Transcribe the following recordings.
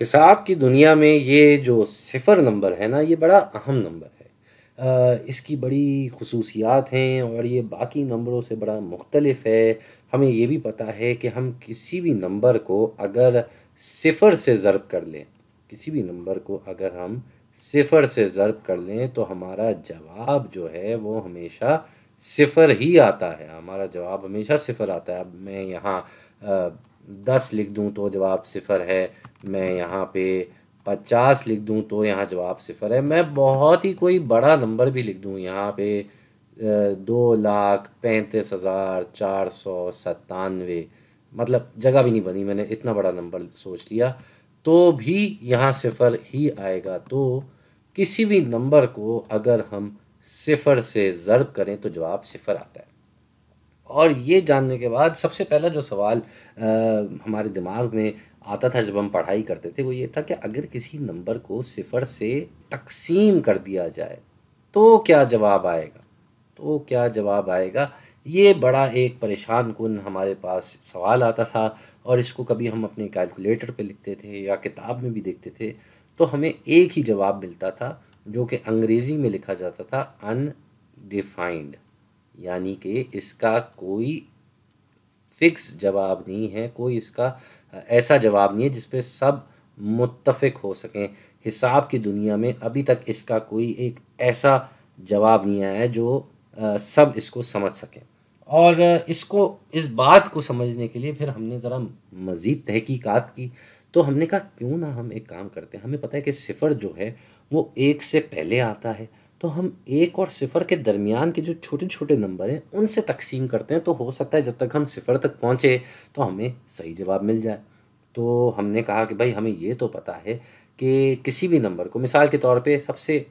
हिसाब की दुनिया में ये जो सिफर नंबर है ना ये बड़ा अहम नंबर है आ, इसकी बड़ी खसूसियात हैं और ये बाकी नंबरों से बड़ा मुख्तलफ है हमें ये भी पता है कि हम किसी भी नंबर को अगर सिफर से ज़रब कर लें किसी भी नंबर को अगर हम सिफर से ज़रब कर लें तो हमारा जवाब जो है वो हमेशा सिफर ही आता है हमारा जवाब हमेशा सिफर आता है अब मैं यहाँ दस लिख दूं तो जवाब सिफ़र है मैं यहाँ पे पचास लिख दूं तो यहाँ जवाब सिफ़र है मैं बहुत ही कोई बड़ा नंबर भी लिख दूं यहाँ पे दो लाख पैंतीस हज़ार चार सौ सत्तानवे मतलब जगह भी नहीं बनी मैंने इतना बड़ा नंबर सोच लिया तो भी यहाँ सिफ़र ही आएगा तो किसी भी नंबर को अगर हम सिफ़र से ज़र्ब करें तो जवाब सिफ़र आता है और ये जानने के बाद सबसे पहला जो सवाल आ, हमारे दिमाग में आता था जब हम पढ़ाई करते थे वो ये था कि अगर किसी नंबर को सिफर से तकसीम कर दिया जाए तो क्या जवाब आएगा तो क्या जवाब आएगा ये बड़ा एक परेशान कन हमारे पास सवाल आता था और इसको कभी हम अपने कैलकुलेटर पे लिखते थे या किताब में भी देखते थे तो हमें एक ही जवाब मिलता था जो कि अंग्रेज़ी में लिखा जाता था अनडिफाइंड यानी कि इसका कोई फिक्स जवाब नहीं है कोई इसका ऐसा जवाब नहीं है जिसपे सब मुतफ़ हो सकें हिसाब की दुनिया में अभी तक इसका कोई एक ऐसा जवाब नहीं आया है जो सब इसको समझ सकें और इसको इस बात को समझने के लिए फिर हमने ज़रा मज़ीद तहकीकात की तो हमने कहा क्यों ना हम एक काम करते हैं हमें पता है कि सिफ़र जो है वो एक से पहले आता है तो हम एक और सिफ़र के दरमियान के जो छोटे छोटे नंबर हैं उनसे तकसीम करते हैं तो हो सकता है जब तक हम सिफ़र तक पहुँचे तो हमें सही जवाब मिल जाए तो हमने कहा कि भाई हमें ये तो पता है कि किसी भी नंबर को मिसाल के तौर पे सबसे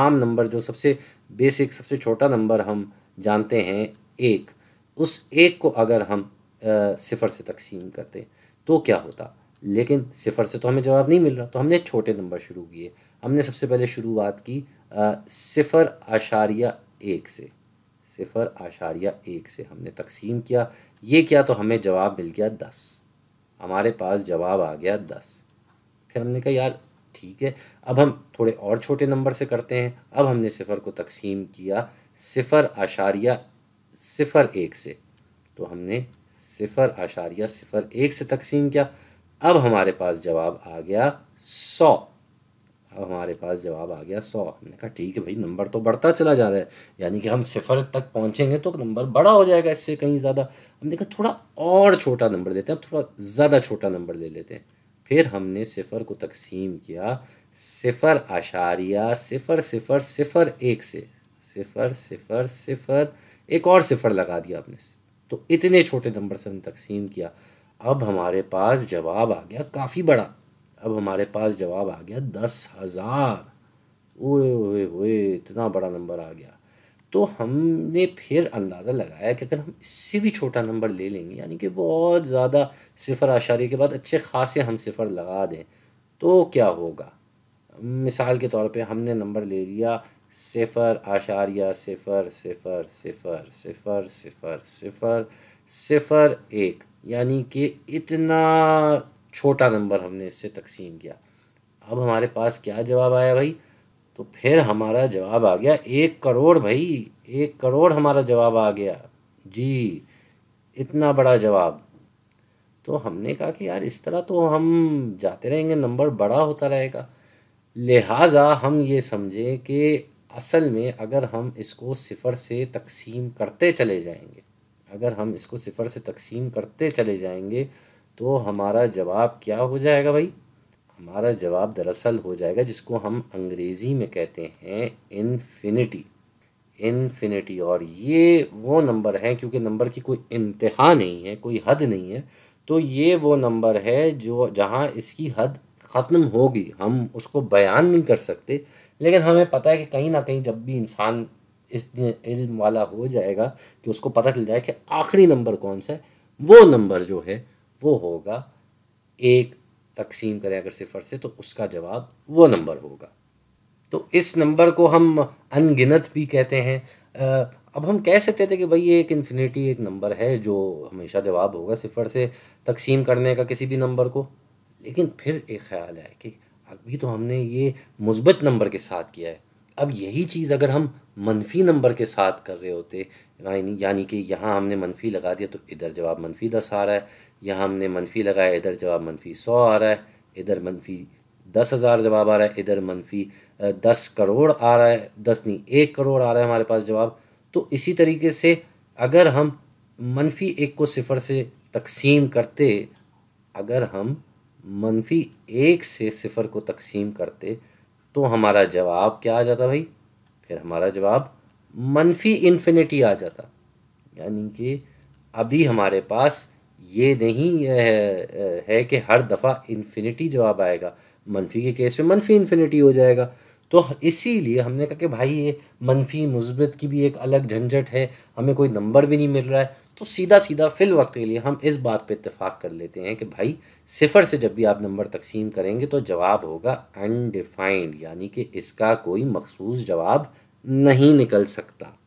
आम नंबर जो सबसे बेसिक सबसे छोटा नंबर हम जानते हैं एक उस एक को अगर हम सिफ़र से तकसीम करते तो क्या होता लेकिन सिफ़र से तो हमें जवाब नहीं मिल रहा तो हमने छोटे नंबर शुरू किए हमने सबसे पहले शुरुआत की सिफ़र आशारिया एक से सिफ़र आशारिया एक से हमने तकसीम किया ये क्या तो हमें जवाब मिल गया दस हमारे पास जवाब आ गया दस फिर हमने कहा यार ठीक है अब हम थोड़े और छोटे नंबर से करते हैं अब हमने सिफ़र को तकसीम किया सिफ़र आशारिया सिफ़र एक से तो हमने सिफ़र आशारिया सिफ़र एक से तकसीम किया अब हमारे पास जवाब आ गया सौ अब हमारे पास जवाब आ गया सौ हमने कहा ठीक है भाई नंबर तो बढ़ता चला जा रहा है यानी कि हम सिफर तक पहुँचेंगे तो नंबर बड़ा हो जाएगा इससे कहीं ज़्यादा हमने कहा थोड़ा और छोटा नंबर देते हैं अब थोड़ा ज़्यादा छोटा नंबर ले लेते हैं फिर हमने सिफर को तकसीम किया सिफर आशारिया सिफर सिफर सिफर एक से सिफर सिफर सिफर एक और सिफर लगा दिया आपने तो इतने छोटे नंबर से हमने तकसीम किया अब हमारे पास जवाब आ गया काफ़ी बड़ा अब हमारे पास जवाब आ गया दस हज़ार ओए ओए ओए इतना बड़ा नंबर आ गया तो हमने फिर अंदाज़ा लगाया कि अगर हम इससे भी छोटा नंबर ले लेंगे यानी कि बहुत ज़्यादा सिफर आशारे के बाद अच्छे खासे हम सिफर लगा दें तो क्या होगा मिसाल के तौर पे हमने नंबर ले लिया सिफर आशारिया सिफर सिफर सिफर सिफर सिफर सिफर सिफर एक यानी कि इतना छोटा नंबर हमने इससे तकसीम किया अब हमारे पास क्या जवाब आया भाई तो फिर हमारा जवाब आ गया एक करोड़ भाई एक करोड़ हमारा जवाब आ गया जी इतना बड़ा जवाब तो हमने कहा कि यार इस तरह तो हम जाते रहेंगे नंबर बड़ा होता रहेगा लिहाजा हम ये समझें कि असल में अगर हम इसको सिफ़र से तकसीम करते चले जाएंगे अगर हम इसको सिफ़र से तकसीम करते चले जाएंगे तो हमारा जवाब क्या हो जाएगा भाई हमारा जवाब दरअसल हो जाएगा जिसको हम अंग्रेज़ी में कहते हैं इन्फिनिटी इन्फिनिटी और ये वो नंबर है क्योंकि नंबर की कोई इंतहा नहीं है कोई हद नहीं है तो ये वो नंबर है जो जहाँ इसकी हद ख़त्म होगी हम उसको बयान नहीं कर सकते लेकिन हमें पता है कि कहीं ना कहीं जब भी इंसान इस इल्म वाला हो जाएगा कि उसको पता चल जाए कि आखिरी नंबर कौन सा है वो नंबर जो है वो होगा एक तकसीम करें अगर सिफर से तो उसका जवाब वो नंबर होगा तो इस नंबर को हम अनगिनत भी कहते हैं अब हम कह सकते थे कि भाई ये एक इन्फिनिटी एक नंबर है जो हमेशा जवाब होगा सिफर से तकसीम करने का किसी भी नंबर को लेकिन फिर एक ख्याल है कि अभी तो हमने ये मुस्बत नंबर के साथ किया है अब यही चीज़ अगर हम मनफी नंबर के साथ कर रहे होते यानी कि यहाँ हमने मनफी लगा दिया तो इधर जवाब मनफी दस आ रहा है यहाँ हमने मनफी लगाया इधर जवाब मनफी सौ आ रहा है इधर मनफी दस हज़ार जवाब आ रहा है इधर मनफी दस करोड़ आ रहा है दस नहीं एक करोड़ आ रहा है हमारे पास जवाब तो इसी तरीके से अगर हम मनफी एक को सिफ़र से तकसीम करते अगर हम मनफी एक से सिफ़र को तकसीम करते तो हमारा जवाब क्या आ जाता भाई फिर हमारा जवाब मनफी इन्फिनिटी आ जाता यानी कि अभी हमारे पास ये नहीं है, कि हर दफ़ा इन्फिनिटी जवाब आएगा मनफी के केस में मनफी इन्फिनिटी हो जाएगा तो इसीलिए हमने कहा कि भाई ये मनफी मुस्बत की भी एक अलग झंझट है हमें कोई नंबर भी नहीं मिल रहा है तो सीधा सीधा फ़िल वक्त के लिए हम इस बात पे इतफाक़ कर लेते हैं कि भाई सिफ़र से जब भी आप नंबर तकसीम करेंगे तो जवाब होगा अनडिफाइंड यानी कि इसका कोई मखसूस जवाब नहीं निकल सकता